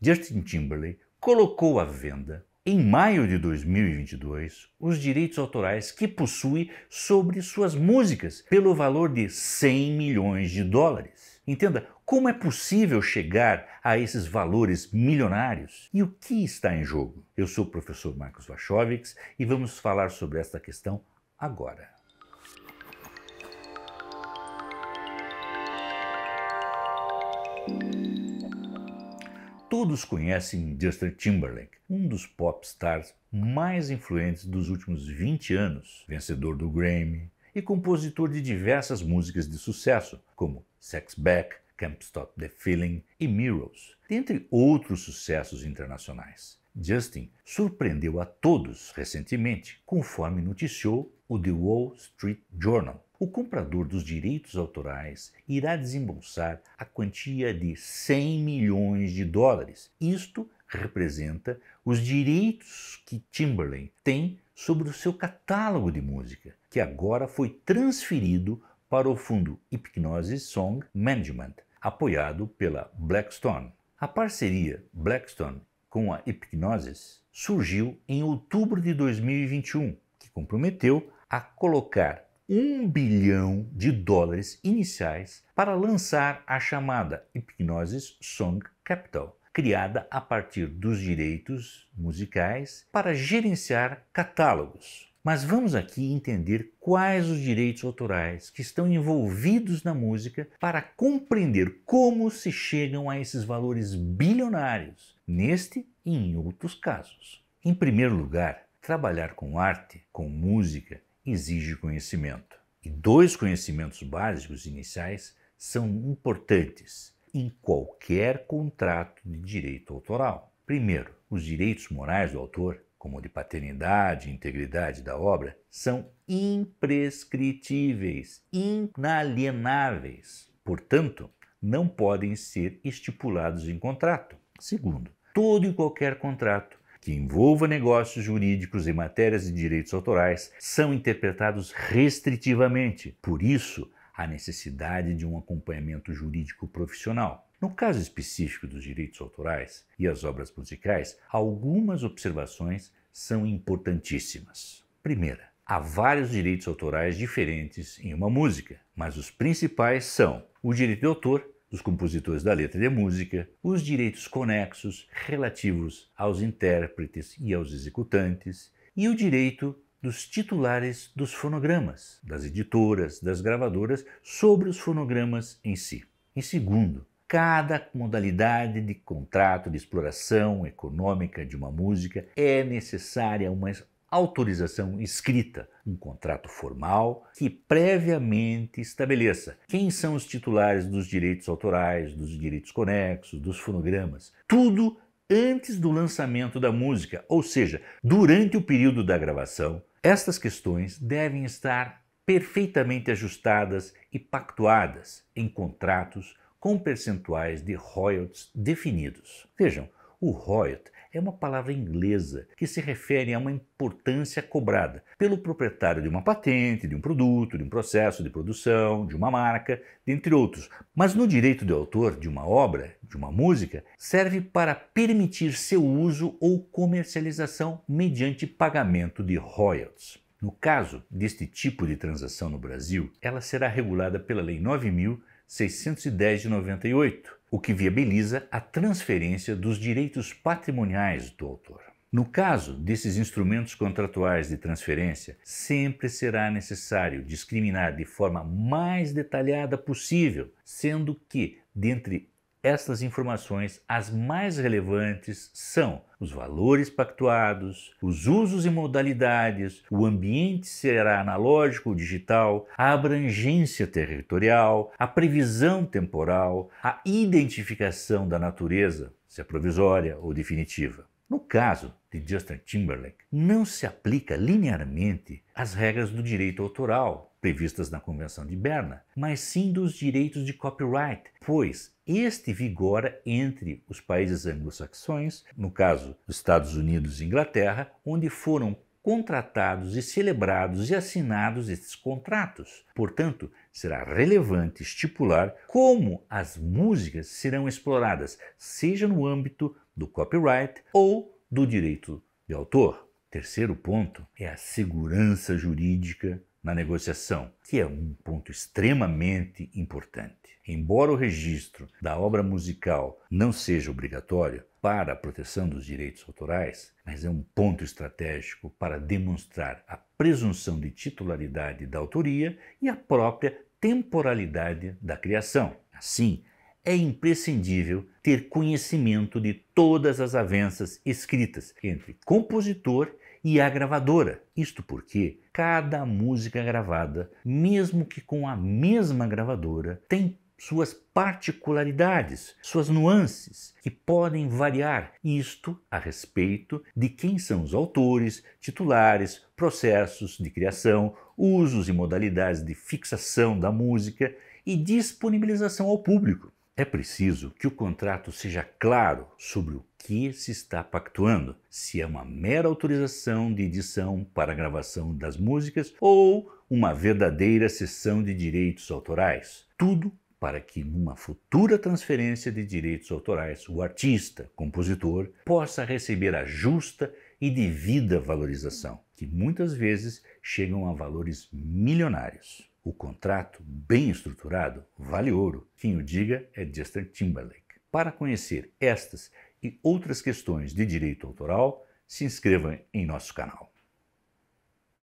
Justin Timberlake colocou à venda, em maio de 2022, os direitos autorais que possui sobre suas músicas pelo valor de 100 milhões de dólares. Entenda como é possível chegar a esses valores milionários e o que está em jogo. Eu sou o professor Marcos Vachovics e vamos falar sobre esta questão agora. Todos conhecem Justin Timberlake, um dos pop stars mais influentes dos últimos 20 anos, vencedor do Grammy e compositor de diversas músicas de sucesso, como Sex Back, Can't Stop the Feeling e Mirrors, entre outros sucessos internacionais. Justin surpreendeu a todos recentemente, conforme noticiou o The Wall Street Journal, o comprador dos direitos autorais irá desembolsar a quantia de 100 milhões de dólares. Isto representa os direitos que Timberlake tem sobre o seu catálogo de música, que agora foi transferido para o fundo Hypnosis Song Management, apoiado pela Blackstone. A parceria Blackstone com a Hypnosis surgiu em outubro de 2021, que comprometeu a colocar um bilhão de dólares iniciais para lançar a chamada Hipnosis Song Capital, criada a partir dos direitos musicais para gerenciar catálogos. Mas vamos aqui entender quais os direitos autorais que estão envolvidos na música para compreender como se chegam a esses valores bilionários, neste e em outros casos. Em primeiro lugar, trabalhar com arte, com música exige conhecimento. E dois conhecimentos básicos iniciais são importantes em qualquer contrato de direito autoral. Primeiro, os direitos morais do autor, como de paternidade e integridade da obra, são imprescritíveis, inalienáveis. Portanto, não podem ser estipulados em contrato. Segundo, todo e qualquer contrato que envolva negócios jurídicos e matérias de direitos autorais são interpretados restritivamente. Por isso, a necessidade de um acompanhamento jurídico profissional. No caso específico dos direitos autorais e as obras musicais, algumas observações são importantíssimas. Primeira, há vários direitos autorais diferentes em uma música, mas os principais são o direito de autor, dos compositores da letra e da música, os direitos conexos relativos aos intérpretes e aos executantes, e o direito dos titulares dos fonogramas, das editoras, das gravadoras, sobre os fonogramas em si. Em segundo, cada modalidade de contrato de exploração econômica de uma música é necessária uma autorização escrita, um contrato formal que previamente estabeleça quem são os titulares dos direitos autorais, dos direitos conexos, dos fonogramas, tudo antes do lançamento da música, ou seja, durante o período da gravação. Estas questões devem estar perfeitamente ajustadas e pactuadas em contratos com percentuais de royalties definidos. Vejam, o royalty é uma palavra inglesa que se refere a uma importância cobrada pelo proprietário de uma patente, de um produto, de um processo de produção, de uma marca, dentre outros. Mas no direito de autor de uma obra, de uma música, serve para permitir seu uso ou comercialização mediante pagamento de royalties. No caso deste tipo de transação no Brasil, ela será regulada pela Lei 9000 610 de 98, o que viabiliza a transferência dos direitos patrimoniais do autor. No caso desses instrumentos contratuais de transferência, sempre será necessário discriminar de forma mais detalhada possível, sendo que, dentre estas informações, as mais relevantes, são os valores pactuados, os usos e modalidades, o ambiente será analógico ou digital, a abrangência territorial, a previsão temporal, a identificação da natureza, se é provisória ou definitiva. No caso de Justin Timberlake, não se aplica linearmente as regras do direito autoral, previstas na Convenção de Berna, mas sim dos direitos de copyright, pois este vigora entre os países anglo-saxões, no caso Estados Unidos e Inglaterra, onde foram contratados e celebrados e assinados estes contratos. Portanto, será relevante estipular como as músicas serão exploradas, seja no âmbito do copyright ou do direito de autor. Terceiro ponto é a segurança jurídica na negociação, que é um ponto extremamente importante. Embora o registro da obra musical não seja obrigatório para a proteção dos direitos autorais, mas é um ponto estratégico para demonstrar a presunção de titularidade da autoria e a própria temporalidade da criação. Assim, é imprescindível ter conhecimento de todas as avanças escritas entre compositor e a gravadora. Isto porque cada música gravada, mesmo que com a mesma gravadora, tem suas particularidades, suas nuances, que podem variar, isto a respeito de quem são os autores, titulares, processos de criação, usos e modalidades de fixação da música e disponibilização ao público. É preciso que o contrato seja claro sobre o que se está pactuando, se é uma mera autorização de edição para gravação das músicas ou uma verdadeira cessão de direitos autorais. Tudo para que, numa futura transferência de direitos autorais, o artista, compositor, possa receber a justa e devida valorização, que muitas vezes chegam a valores milionários. O contrato bem estruturado vale ouro. Quem o diga é Justin Timberlake. Para conhecer estas e outras questões de direito autoral, se inscreva em nosso canal.